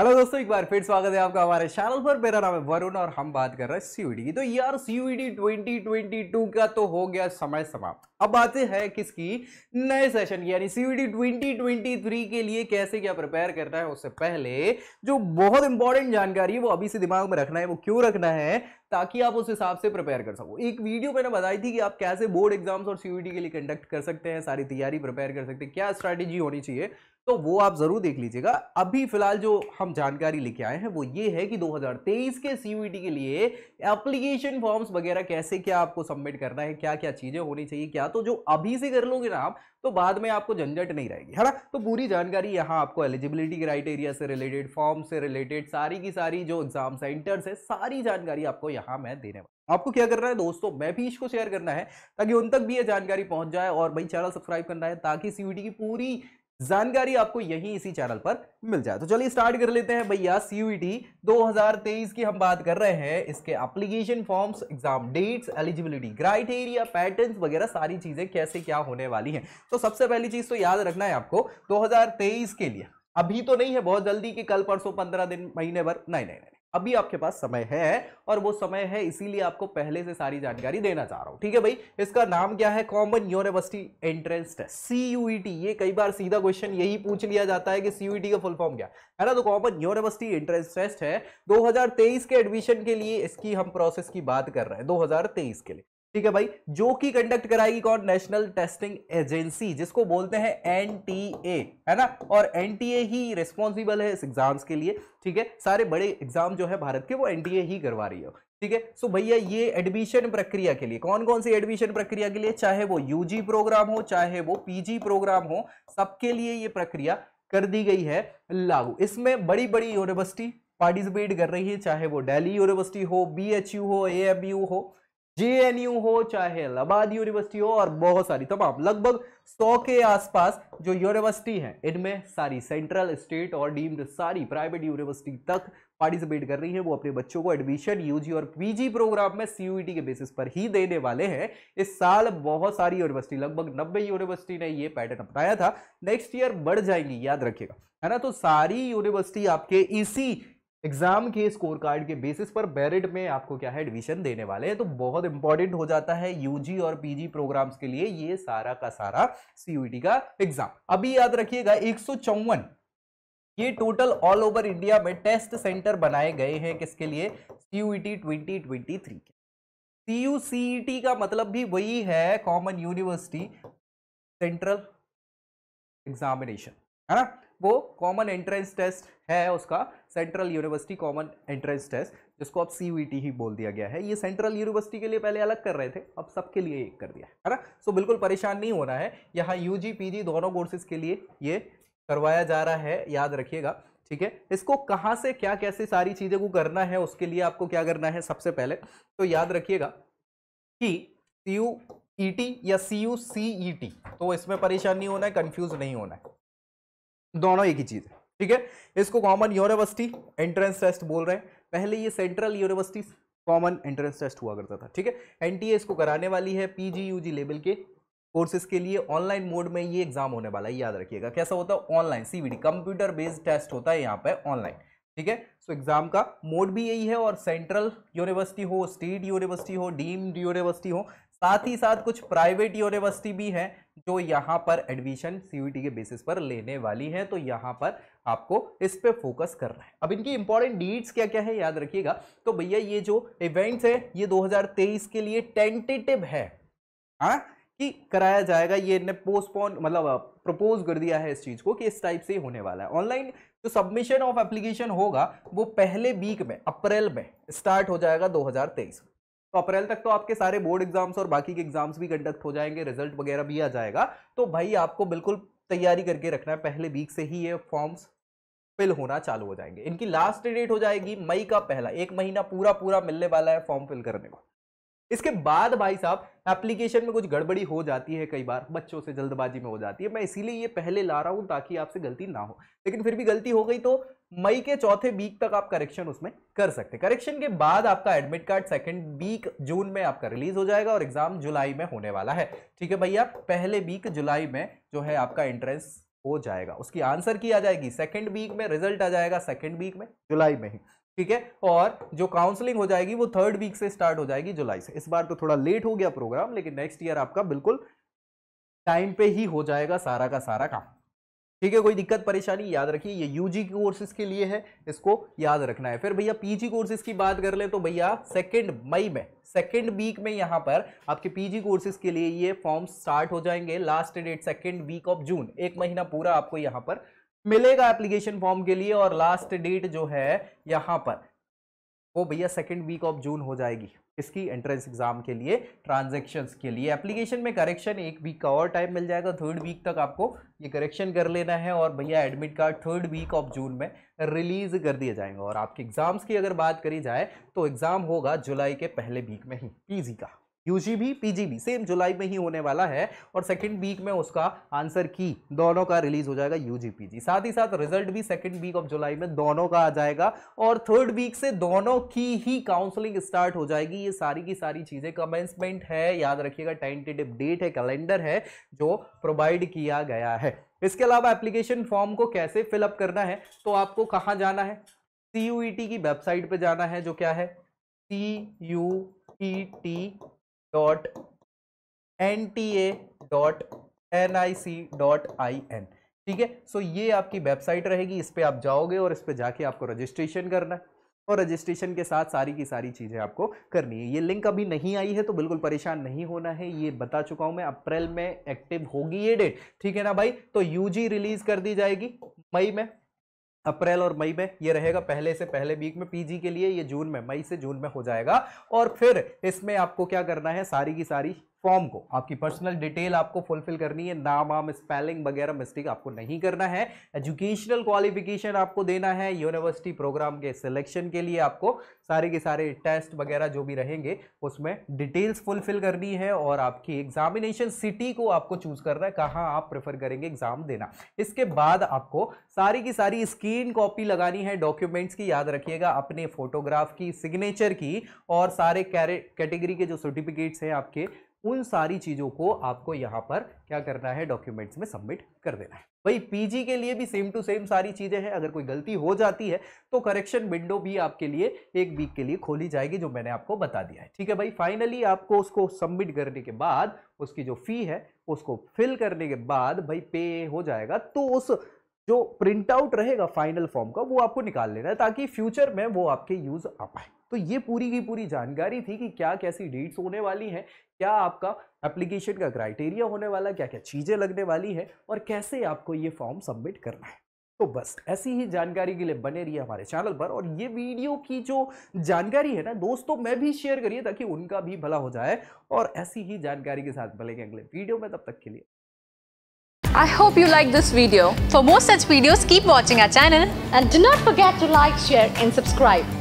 hello दोस्तों एक बार फिर स्वागत है आपका हमारे चैनल पर मेरा नाम है वरुण और हम बात कर रहे हैं सीयूडी की तो यार सीयूडी 2022 का तो हो गया समय समाप्त अब बातें हैं किसकी नए सेशन की यानी सीयूडी 2023 के लिए कैसे क्या प्रिपेयर करना है उससे पहले जो बहुत इंपॉर्टेंट जानकारी है वो अभी से दिमाग में रखना है वो क्यों रखना है ताकि आप उस हिसाब से प्रिपेयर कर सको एक वीडियो मैंने बताई थी कि आप कैसे बोर्ड एग्जाम्स और सीयूडी के लिए कंडक्ट कर सकते हैं सारी तैयारी प्रिपेयर कर सकते हैं क्या स्ट्रैटेजी होनी चाहिए तो वो आप जरूर देख लीजिएगा अभी फिलहाल जो हम जानकारी लेके आए हैं वो ये है कि 2023 के सीयूईटी e के लिए एप्लीकेशन फॉर्म्स वगैरह कैसे क्या आपको सबमिट करना है क्या क्या चीजें होनी चाहिए क्या तो जो अभी से कर लोगे ना आप तो बाद में आपको झंझट नहीं रहेगी है ना तो पूरी जानकारी यहाँ आपको एलिजिबिलिटी क्राइटेरिया से रिलेटेड फॉर्म से रिलेटेड सारी की सारी जो एग्जाम सेंटर्स है सारी जानकारी आपको यहाँ मैं देने वाला आपको क्या करना है दोस्तों मैं भी इसको शेयर करना है ताकि उन तक भी ये जानकारी पहुंच जाए और भाई चैनल सब्सक्राइब करना है ताकि सीयूटी e की पूरी जानकारी आपको यही इसी चैनल पर मिल जाए तो चलिए स्टार्ट कर लेते हैं भैया e हजार 2023 की हम बात कर रहे हैं इसके application forms exam dates eligibility criteria pattern वगैरह सारी चीजें कैसे क्या होने वाली हैं तो सबसे पहली चीज तो याद रखना है आपको 2023 के लिए अभी तो नहीं है बहुत जल्दी कि कल परसों पंद्रह दिन महीने भर नहीं नहीं नहीं अभी आपके पास समय है और वो समय है इसीलिए आपको पहले से सारी जानकारी देना चाह रहा हूं ठीक है भाई इसका नाम क्या है common university entrance test CUET ये कई बार सीधा क्वेश्चन यही पूछ लिया जाता है कि सीयूईटी e का फुल फॉर्म क्या है ना तो कॉमन यूनिवर्सिटी एंट्रेंस टेस्ट है दो के एडमिशन के लिए इसकी हम प्रोसेस की बात कर रहे हैं दो के लिए ठीक है भाई जो कि कंडक्ट कराएगी कौन नेशनल टेस्टिंग एजेंसी जिसको बोलते हैं एनटीए है ना और एनटीए ही रिस्पॉन्सिबल है इस एग्जाम्स के लिए ठीक है सारे बड़े एग्जाम जो है भारत के वो एनटीए ही करवा रही है ठीक है सो भैया ये एडमिशन प्रक्रिया के लिए कौन कौन सी एडमिशन प्रक्रिया के लिए चाहे वो यूजी प्रोग्राम हो चाहे वो पीजी प्रोग्राम हो सबके लिए ये प्रक्रिया कर दी गई है लागू इसमें बड़ी बड़ी यूनिवर्सिटी पार्टिसिपेट कर रही है चाहे वो दिल्ली यूनिवर्सिटी हो बीएचयू हो एएमयू हो जेएनयू हो चाहे इलाहाबाद यूनिवर्सिटी हो और बहुत सारी तमाम लगभग 100 के आसपास जो यूनिवर्सिटी है इनमें सारी सेंट्रल स्टेट और डीम्ड सारी प्राइवेट यूनिवर्सिटी तक पार्टिसिपेट कर रही है वो अपने बच्चों को एडमिशन यूजी और पीजी प्रोग्राम में सीयूईटी e के बेसिस पर ही देने वाले हैं इस साल बहुत सारी यूनिवर्सिटी लगभग नब्बे यूनिवर्सिटी ने ये पैटर्न अपनाया था नेक्स्ट ईयर बढ़ जाएंगी याद रखिएगा है ना तो सारी यूनिवर्सिटी आपके इसी एग्जाम के स्कोर कार्ड के बेसिस पर बैरिट में आपको क्या है एडमिशन देने वाले हैं तो बहुत इंपॉर्टेंट हो जाता है यूजी और पीजी प्रोग्राम्स के लिए ये सारा का सारा सीयूटी e का एग्जाम अभी याद रखिएगा एक ये टोटल ऑल ओवर इंडिया में टेस्ट सेंटर बनाए गए हैं किसके लिए CUET twenty twenty three C U का मतलब भी वही है कॉमन यूनिवर्सिटी सेंट्रल एग्जामिनेशन है ना वो कॉमन एंट्रेंस टेस्ट है उसका central university common entrance test जिसको अब सी ही बोल दिया गया है ये सेंट्रल यूनिवर्सिटी के लिए पहले अलग कर रहे थे अब सबके लिए एक कर दिया है ना सो बिल्कुल परेशान नहीं होना है यहाँ यू जी दोनों कोर्सेज के लिए ये करवाया जा रहा है याद रखिएगा ठीक है इसको कहाँ से क्या कैसे सारी चीज़ें को करना है उसके लिए आपको क्या करना है सबसे पहले तो याद रखिएगा कि सी यू ई टी या सी यू सी ई टी तो इसमें परेशान नहीं होना है कंफ्यूज नहीं होना है दोनों एक ही चीज़ है ठीक है इसको कॉमन यूनिवर्सिटी एंट्रेंस टेस्ट बोल रहे हैं पहले ये central university common entrance test हुआ करता था ठीक है एनटीए इसको कराने वाली है पीजीयूजी लेवल के कोर्सेज के लिए ऑनलाइन मोड में ये एग्जाम होने वाला है याद रखिएगा कैसा होता है online CBT computer based test होता है यहाँ पर ऑनलाइन ठीक है सो एग्जाम का मोड भी यही है और सेंट्रल यूनिवर्सिटी हो स्टेट यूनिवर्सिटी हो डीम्ड यूनिवर्सिटी हो साथ ही साथ कुछ प्राइवेट यूनिवर्सिटी भी हैं जो यहाँ पर एडमिशन सीयूटी के बेसिस पर लेने वाली है तो यहाँ पर आपको इस पर फोकस करना है अब इनकी इंपॉर्टेंट डेट्स क्या क्या है याद रखिएगा तो भैया ये जो इवेंट्स है ये 2023 के लिए टेंटेटिव है हाँ कि कराया जाएगा ये इन्हें पोस्टपोन मतलब प्रपोज कर दिया है इस चीज़ को कि इस टाइप से होने वाला है ऑनलाइन जो सबमिशन ऑफ एप्लीकेशन होगा वो पहले वीक में अप्रैल में स्टार्ट हो जाएगा दो तो अप्रैल तक तो आपके सारे बोर्ड एग्जाम्स और बाकी के एग्जाम्स भी कंडक्ट हो जाएंगे रिजल्ट वगैरह भी आ जाएगा तो भाई आपको बिल्कुल तैयारी करके रखना है पहले वीक से ही ये फॉर्म्स फिल होना चालू हो जाएंगे इनकी लास्ट डेट हो जाएगी मई का पहला एक महीना पूरा पूरा मिलने वाला है फॉर्म फिल करने को इसके बाद भाई साहब एप्लीकेशन में कुछ गड़बड़ी हो जाती है कई बार बच्चों से जल्दबाजी में हो जाती है मैं इसीलिए ये पहले ला रहा हूँ ताकि आपसे गलती ना हो लेकिन फिर भी गलती हो गई तो मई के चौथे वीक तक आप करेक्शन उसमें कर सकते हैं करेक्शन के बाद आपका admit card second week June में आपका रिलीज हो जाएगा और एग्जाम जुलाई में होने वाला है ठीक है भैया पहले वीक जुलाई में जो है आपका एंट्रेंस हो जाएगा उसकी आंसर की आ जाएगी सेकेंड वीक में रिजल्ट आ जाएगा सेकेंड वीक में जुलाई में ही ठीक है और जो काउंसलिंग हो जाएगी वो थर्ड वीक से स्टार्ट हो जाएगी जुलाई से इस बार तो थोड़ा लेट हो गया प्रोग्राम लेकिन नेक्स्ट ईयर आपका बिल्कुल टाइम पे ही हो जाएगा सारा का सारा काम ठीक है कोई दिक्कत परेशानी याद रखिए ये यूजी कोर्सेज के लिए है इसको याद रखना है फिर भैया पीजी कोर्सेज की बात कर ले तो भैया सेकेंड मई में सेकेंड वीक में यहाँ पर आपके पीजी कोर्सेज के लिए ये फॉर्म स्टार्ट हो जाएंगे last date second week of June एक महीना पूरा आपको यहाँ पर मिलेगा एप्लीकेशन फॉर्म के लिए और लास्ट डेट जो है यहाँ पर वो भैया सेकेंड वीक ऑफ जून हो जाएगी इसकी एंट्रेंस एग्जाम के लिए ट्रांजेक्शन्स के लिए एप्लीकेशन में करेक्शन एक वीक का और टाइम मिल जाएगा थर्ड वीक तक आपको ये करेक्शन कर लेना है और भैया admit card third week of June में रिलीज कर दिए जाएंगे और आपके एग्जाम्स की अगर बात करी जाए तो एग्ज़ाम होगा जुलाई के पहले वीक में ही पी का यूजी भी पीजी भी सेम जुलाई में ही होने वाला है और सेकंड वीक में उसका आंसर की दोनों का रिलीज हो जाएगा यूजी पीजी साथ ही साथ रिजल्ट भी सेकंड वीक ऑफ जुलाई में दोनों का आ जाएगा और थर्ड वीक से दोनों की ही काउंसलिंग स्टार्ट हो जाएगी ये सारी की सारी चीज़ें कमेंसमेंट है याद रखिएगा टेंटेटिव डेट है कैलेंडर है जो प्रोवाइड किया गया है इसके अलावा एप्लीकेशन फॉर्म को कैसे फिलअप करना है तो आपको कहाँ जाना है सी e की वेबसाइट पर जाना है जो क्या है C U E T dot N T A dot N I C dot I N ठीक है सो ये आपकी वेबसाइट रहेगी इस पर आप जाओगे और इस पर जाके आपको रजिस्ट्रेशन करना है और रजिस्ट्रेशन के साथ सारी की सारी चीज़ें आपको करनी है ये लिंक अभी नहीं आई है तो बिल्कुल परेशान नहीं होना है ये बता चुका हूँ मैं अप्रैल में एक्टिव होगी ये डेट ठीक है ना भाई तो यू रिलीज कर दी जाएगी मई में अप्रैल और मई में ये रहेगा पहले से पहले वीक में पीजी के लिए ये जून में मई से जून में हो जाएगा और फिर इसमें आपको क्या करना है सारी की सारी फॉर्म को आपकी पर्सनल डिटेल आपको फुलफिल करनी है नाम आम स्पेलिंग वगैरह मिस्टेक आपको नहीं करना है एजुकेशनल क्वालिफिकेशन आपको देना है यूनिवर्सिटी प्रोग्राम के सिलेक्शन के लिए आपको सारे के सारे टेस्ट वगैरह जो भी रहेंगे उसमें डिटेल्स फुलफिल करनी है और आपकी एग्जामिनेशन सिटी को आपको चूज करना है कहाँ आप प्रेफर करेंगे एग्जाम देना इसके बाद आपको सारी की सारी स्क्रीन कॉपी लगानी है डॉक्यूमेंट्स की याद रखिएगा अपने फोटोग्राफ की सिग्नेचर की और सारे कैटेगरी के जो सर्टिफिकेट्स हैं आपके उन सारी चीज़ों को आपको यहाँ पर क्या करना है डॉक्यूमेंट्स में सबमिट कर देना है वही पीजी के लिए भी सेम टू सेम सारी चीज़ें हैं अगर कोई गलती हो जाती है तो करेक्शन विंडो भी आपके लिए एक वीक के लिए खोली जाएगी जो मैंने आपको बता दिया है ठीक है भाई फाइनली आपको उसको सबमिट करने के बाद उसकी जो फ़ी है उसको फिल करने के बाद भाई पे हो जाएगा तो उस जो प्रिंट आउट रहेगा फाइनल फॉर्म का वो आपको निकाल लेना है ताकि फ्यूचर में वो आपके यूज़ आ पाए तो ये पूरी की पूरी जानकारी थी कि क्या कैसी डेट्स होने वाली हैं क्या आपका एप्लीकेशन का क्राइटेरिया होने वाला क्या क्या चीज़ें लगने वाली है और कैसे आपको ये फॉर्म सबमिट करना है तो बस ऐसी ही जानकारी के लिए बने रहिए हमारे चैनल पर और ये वीडियो की जो जानकारी है ना दोस्तों मैं भी शेयर करिए ताकि उनका भी भला हो जाए और ऐसी ही जानकारी के साथ मिलेंगे अगले वीडियो में तब तक के लिए I hope you like this video for more such video keep watching our channel and do not forget to like share and subscribe